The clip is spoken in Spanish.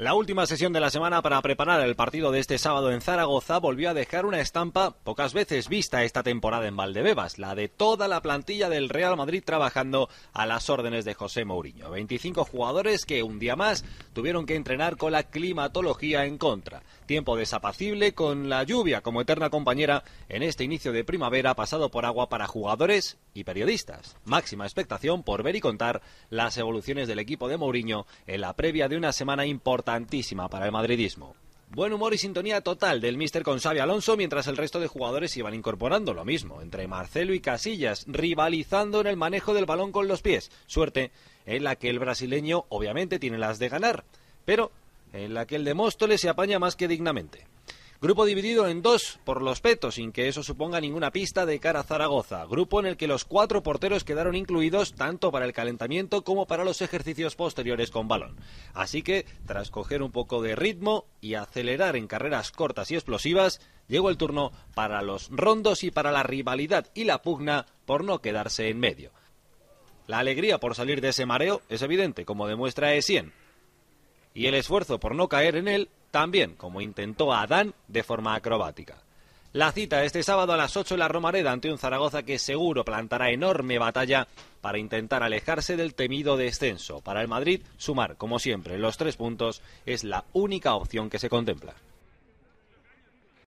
La última sesión de la semana para preparar el partido de este sábado en Zaragoza volvió a dejar una estampa pocas veces vista esta temporada en Valdebebas, la de toda la plantilla del Real Madrid trabajando a las órdenes de José Mourinho. 25 jugadores que un día más tuvieron que entrenar con la climatología en contra. Tiempo desapacible con la lluvia como eterna compañera en este inicio de primavera pasado por agua para jugadores y periodistas. Máxima expectación por ver y contar las evoluciones del equipo de Mourinho en la previa de una semana importantísima para el madridismo. Buen humor y sintonía total del míster con Xavi Alonso mientras el resto de jugadores iban incorporando lo mismo, entre Marcelo y Casillas, rivalizando en el manejo del balón con los pies. Suerte en la que el brasileño obviamente tiene las de ganar, pero en la que el de Móstoles se apaña más que dignamente. Grupo dividido en dos por los petos, sin que eso suponga ninguna pista de cara a Zaragoza. Grupo en el que los cuatro porteros quedaron incluidos tanto para el calentamiento como para los ejercicios posteriores con balón. Así que, tras coger un poco de ritmo y acelerar en carreras cortas y explosivas, llegó el turno para los rondos y para la rivalidad y la pugna por no quedarse en medio. La alegría por salir de ese mareo es evidente, como demuestra 100 y el esfuerzo por no caer en él también como intentó Adán de forma acrobática. La cita este sábado a las 8 en la Romareda ante un Zaragoza que seguro plantará enorme batalla para intentar alejarse del temido descenso. Para el Madrid, sumar, como siempre, los tres puntos es la única opción que se contempla.